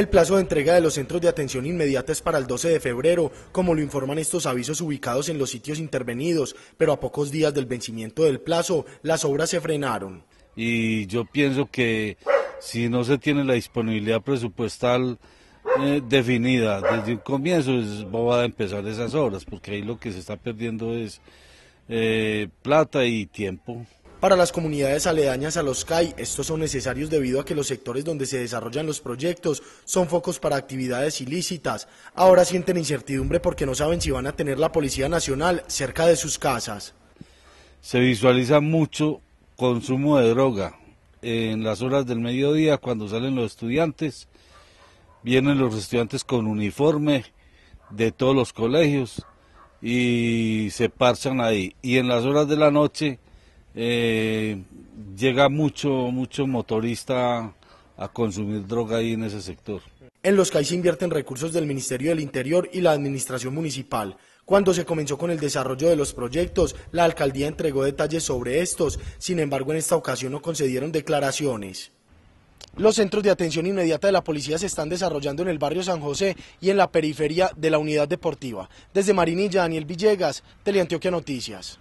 El plazo de entrega de los centros de atención inmediata es para el 12 de febrero, como lo informan estos avisos ubicados en los sitios intervenidos, pero a pocos días del vencimiento del plazo, las obras se frenaron. Y yo pienso que si no se tiene la disponibilidad presupuestal eh, definida desde el comienzo, es a empezar esas obras, porque ahí lo que se está perdiendo es eh, plata y tiempo. Para las comunidades aledañas a los CAI, estos son necesarios debido a que los sectores donde se desarrollan los proyectos son focos para actividades ilícitas. Ahora sienten incertidumbre porque no saben si van a tener la Policía Nacional cerca de sus casas. Se visualiza mucho consumo de droga. En las horas del mediodía, cuando salen los estudiantes, vienen los estudiantes con uniforme de todos los colegios y se parchan ahí. Y en las horas de la noche eh, llega mucho, mucho motorista a consumir droga ahí en ese sector. En los CAI se invierten recursos del Ministerio del Interior y la Administración Municipal. Cuando se comenzó con el desarrollo de los proyectos, la alcaldía entregó detalles sobre estos, sin embargo en esta ocasión no concedieron declaraciones. Los centros de atención inmediata de la policía se están desarrollando en el barrio San José y en la periferia de la unidad deportiva. Desde Marinilla, Daniel Villegas, Teleantioquia Noticias.